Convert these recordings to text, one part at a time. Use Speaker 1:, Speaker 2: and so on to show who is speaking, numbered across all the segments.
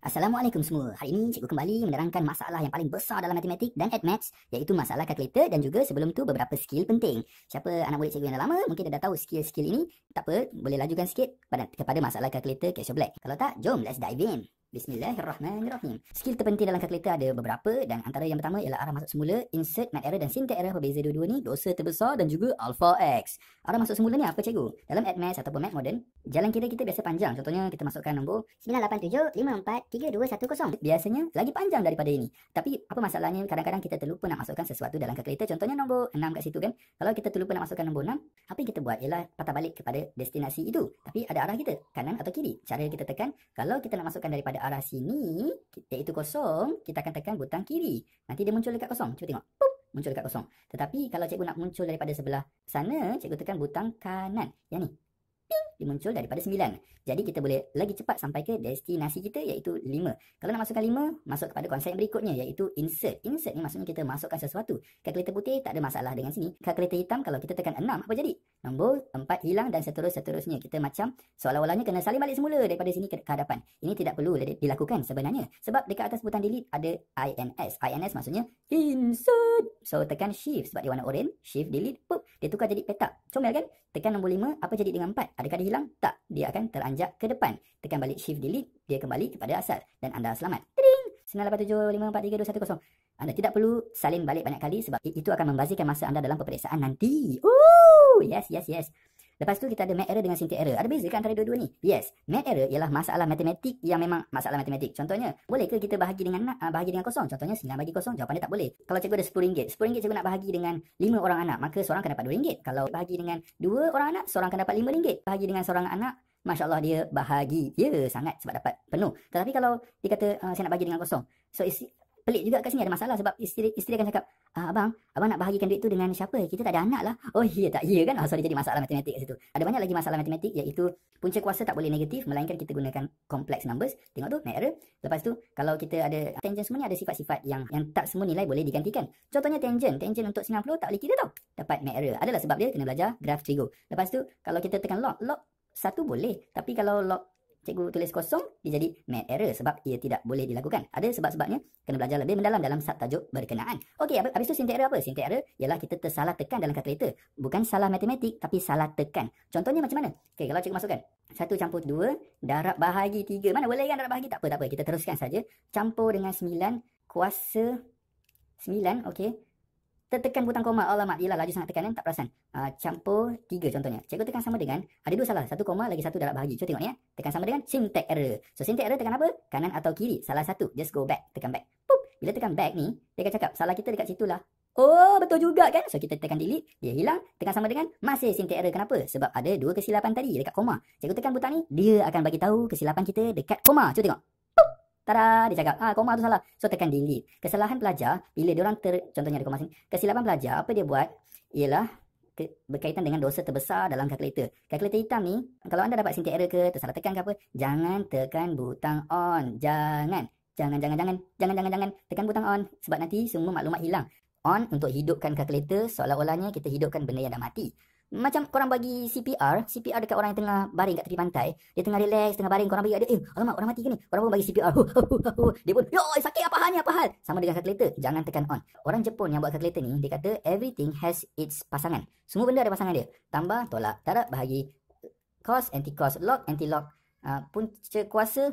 Speaker 1: Assalamualaikum semua. Hari ini cikgu kembali menerangkan masalah yang paling besar dalam matematik dan head maths iaitu masalah kalkulator dan juga sebelum tu beberapa skill penting. Siapa anak murid cikgu yang dah lama mungkin dah tahu skill-skill ini. Tak apa, boleh lajukan sikit kepada, masalah kalkulator Casio Black. Kalau tak, jom let's dive in. Bismillahirrahmanirrahim. Skill terpenting dalam kalkulator ada beberapa dan antara yang pertama ialah arah masuk semula, insert, mat error dan syntax error berbeza dua-dua ni, dosa terbesar dan juga alpha x. Arah masuk semula ni apa cikgu? Dalam admas ataupun mat modern, jalan kita kita biasa panjang. Contohnya kita masukkan nombor 987543210. Biasanya lagi panjang daripada ini. Tapi apa masalahnya kadang-kadang kita terlupa nak masukkan sesuatu dalam kalkulator. Contohnya nombor 6 kat situ kan. Kalau kita terlupa nak masukkan nombor 6, apa yang kita buat ialah patah balik kepada destinasi itu. Tapi ada arah kita, kanan atau kiri. Cara kita tekan kalau kita nak masukkan daripada arah sini, iaitu kosong, kita akan tekan butang kiri. Nanti dia muncul dekat kosong. Cuba tengok. Pup, muncul dekat kosong. Tetapi kalau cikgu nak muncul daripada sebelah sana, cikgu tekan butang kanan. Yang ni. Ping, dia muncul daripada sembilan. Jadi kita boleh lagi cepat sampai ke destinasi kita iaitu lima. Kalau nak masukkan lima, masuk kepada konsep yang berikutnya iaitu insert. Insert ni maksudnya kita masukkan sesuatu. Kalkulator putih tak ada masalah dengan sini. Kalkulator hitam kalau kita tekan enam apa jadi? Nombor empat hilang dan seterus-seterusnya. Kita macam seolah-olahnya kena salin balik semula daripada sini ke, ke hadapan. Ini tidak perlu dilakukan sebenarnya. Sebab dekat atas butang delete ada INS. INS maksudnya insert. So tekan shift sebab dia warna orange. Shift delete. Pup, dia tukar jadi petak. Comel kan? Tekan nombor lima Apa jadi dengan empat? Adakah dia hilang? Tak. Dia akan teranjak ke depan. Tekan balik shift delete. Dia kembali kepada asal. Dan anda selamat. 9875432100. Anda tidak perlu salin balik banyak kali sebab itu akan membazirkan masa anda dalam peperiksaan nanti. Ooh, yes, yes, yes. Lepas tu kita ada mat error dengan sintet error. Ada beza kan antara dua-dua ni? Yes, mat error ialah masalah matematik yang memang masalah matematik. Contohnya, boleh ke kita bahagi dengan uh, bahagi dengan kosong? Contohnya 9 bagi kosong, jawapan dia tak boleh. Kalau cikgu ada RM10, RM10 cikgu nak bahagi dengan 5 orang anak, maka seorang akan dapat RM2. Kalau bahagi dengan 2 orang anak, seorang akan dapat RM5. Bahagi dengan seorang anak, Masya Allah dia bahagi, bahagia sangat sebab dapat penuh. Tetapi kalau dia kata uh, saya nak bagi dengan kosong. So isi, pelik juga kat sini ada masalah sebab isteri, isteri akan cakap ah, Abang, abang nak bahagikan duit tu dengan siapa? Kita tak ada anak lah. Oh iya tak, iya kan? Oh, ah, so dia jadi masalah matematik kat situ. Ada banyak lagi masalah matematik iaitu punca kuasa tak boleh negatif melainkan kita gunakan complex numbers. Tengok tu, naik error. Lepas tu, kalau kita ada tangent semua ni ada sifat-sifat yang yang tak semua nilai boleh digantikan. Contohnya tangent. Tangent untuk 90 tak boleh kira tau. Dapat naik error. Adalah sebab dia kena belajar graf trigo. Lepas tu, kalau kita tekan log, log satu boleh. Tapi kalau log cikgu tulis kosong, dia jadi mad error sebab ia tidak boleh dilakukan. Ada sebab-sebabnya, kena belajar lebih mendalam dalam subtajuk berkenaan. Okey, habis tu syntax error apa? Syntax error ialah kita tersalah tekan dalam kalkulator. Bukan salah matematik, tapi salah tekan. Contohnya macam mana? Okey, kalau cikgu masukkan. satu campur dua darab bahagi tiga Mana boleh kan darab bahagi? Tak apa, tak apa. Kita teruskan saja. Campur dengan sembilan kuasa sembilan. okey. Tekan butang koma. Alamak, oh, yelah laju sangat tekanan, eh. tak perasan. Uh, campur tiga contohnya. Cikgu tekan sama dengan, ada dua salah. Satu koma lagi satu dalam bahagi. Cikgu tengok ya. Tekan sama dengan syntax error. So, syntax error tekan apa? Kanan atau kiri. Salah satu. Just go back. Tekan back. Pup. Bila tekan back ni, dia akan cakap, salah kita dekat situ lah. Oh, betul juga kan? So, kita tekan delete. Dia hilang. Tekan sama dengan masih syntax error. Kenapa? Sebab ada dua kesilapan tadi dekat koma. Cikgu tekan butang ni, dia akan bagi tahu kesilapan kita dekat koma. Cikgu tengok. Tada, dia cakap, ah, koma tu salah. So, tekan delete. Kesalahan pelajar, bila dia orang ter... Contohnya ada koma sini. Kesilapan pelajar, apa dia buat? Ialah ke, berkaitan dengan dosa terbesar dalam kalkulator. Kalkulator hitam ni, kalau anda dapat sintik error ke, tersalah tekan ke apa, jangan tekan butang on. Jangan. Jangan, jangan, jangan. Jangan, jangan, jangan. Tekan butang on. Sebab nanti semua maklumat hilang. On untuk hidupkan kalkulator seolah-olahnya kita hidupkan benda yang dah mati macam korang bagi CPR, CPR dekat orang yang tengah baring kat tepi pantai, dia tengah relax, tengah baring, korang bagi kat dia, eh, alamak, orang mati ke ni? Korang pun bagi CPR. dia pun, yo, sakit apa hal ni, apa hal? Sama dengan calculator, jangan tekan on. Orang Jepun yang buat calculator ni, dia kata, everything has its pasangan. Semua benda ada pasangan dia. Tambah, tolak, tarak, bahagi, cos, anti-cos, log, anti-log, uh, ah, punca kuasa,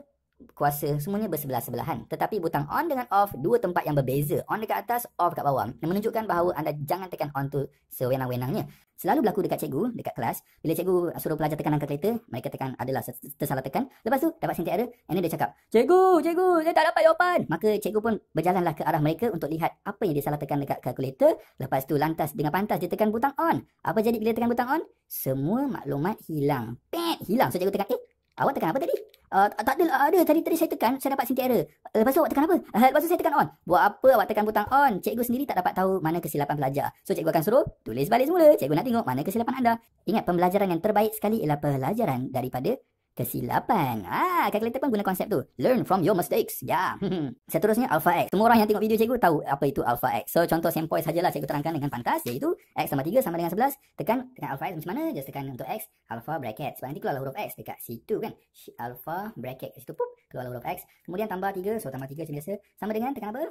Speaker 1: kuasa semuanya bersebelah-sebelahan. Tetapi butang on dengan off dua tempat yang berbeza. On dekat atas, off dekat bawah. Yang menunjukkan bahawa anda jangan tekan on tu sewenang-wenangnya. Selalu berlaku dekat cikgu, dekat kelas. Bila cikgu suruh pelajar tekan angka kereta, mereka tekan adalah tersalah tekan. Lepas tu, dapat sentiak error. And then dia cakap, Cikgu, cikgu, saya tak dapat jawapan. Maka cikgu pun berjalanlah ke arah mereka untuk lihat apa yang dia salah tekan dekat kalkulator. Lepas tu, lantas dengan pantas dia tekan butang on. Apa jadi bila tekan butang on? Semua maklumat hilang. Pet, hilang. So cikgu tekan, eh, awak tekan apa tadi? Uh, tak ada ah, ada tadi tadi saya tekan saya dapat sentiasa error. Uh, lepas tu awak tekan apa? Uh, lepas tu saya tekan on. Buat apa awak tekan butang on? Cikgu sendiri tak dapat tahu mana kesilapan pelajar. So cikgu akan suruh tulis balik semula. Cikgu nak tengok mana kesilapan anda. Ingat pembelajaran yang terbaik sekali ialah pembelajaran daripada kesilapan. Ah, calculator pun guna konsep tu. Learn from your mistakes. Ya. Yeah. Seterusnya alpha x. Semua orang yang tengok video cikgu tahu apa itu alpha x. So contoh sempoi sajalah cikgu terangkan dengan pantas iaitu x sama 3 sama dengan 11 tekan tekan alpha x macam mana? Just tekan untuk x alpha bracket. Sebab nanti keluarlah huruf x dekat situ kan. Alpha bracket kat situ pup keluarlah huruf x. Kemudian tambah 3 so tambah 3 macam biasa sama dengan tekan apa?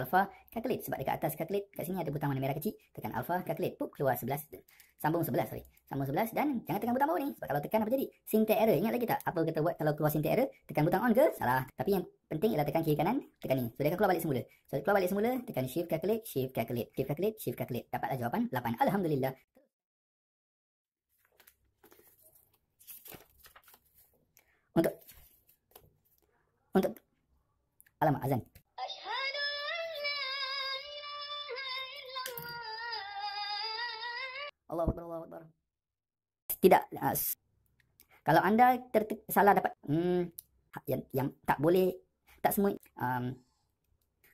Speaker 1: alpha calculate sebab dekat atas calculate kat sini ada butang warna merah kecil tekan alpha calculate pop keluar 11 sambung 11 sorry sambung 11 dan jangan tekan butang bawah ni sebab kalau tekan apa jadi sinte error ingat lagi tak apa kita buat kalau keluar sinte error tekan butang on ke salah tapi yang penting ialah tekan kiri kanan tekan ni so dia akan keluar balik semula so keluar balik semula tekan shift calculate shift calculate shift calculate shift calculate dapatlah jawapan 8 alhamdulillah untuk untuk alamak azan Allahu Akbar, Allahu Akbar. Tidak. Kalau anda ter- salah dapat hmm, ha, yang, yang tak boleh, tak semua. Um,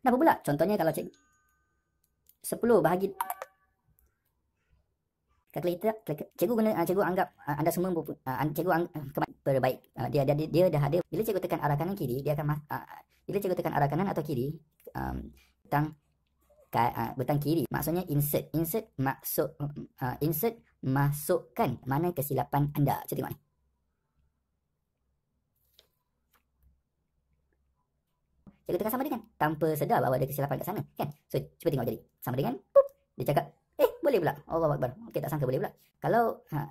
Speaker 1: kenapa pula? Contohnya kalau cik 10 bahagi kalkulator cikgu guna cikgu anggap uh, anda semua uh, cikgu anggap uh, terbaik dia dia dia dah ada bila cikgu tekan arah kanan kiri dia akan bila cikgu tekan arah kanan atau kiri um, tentang kat uh, betang kiri maksudnya insert insert masuk, uh, insert masukkan mana kesilapan anda kita tengok ni dia katakan sama dengan tanpa sedar bahawa ada kesilapan kat sana kan so cuba tengok jadi sama dengan pop dia cakap eh boleh pula Allahuakbar okey tak sangka boleh pula kalau ha,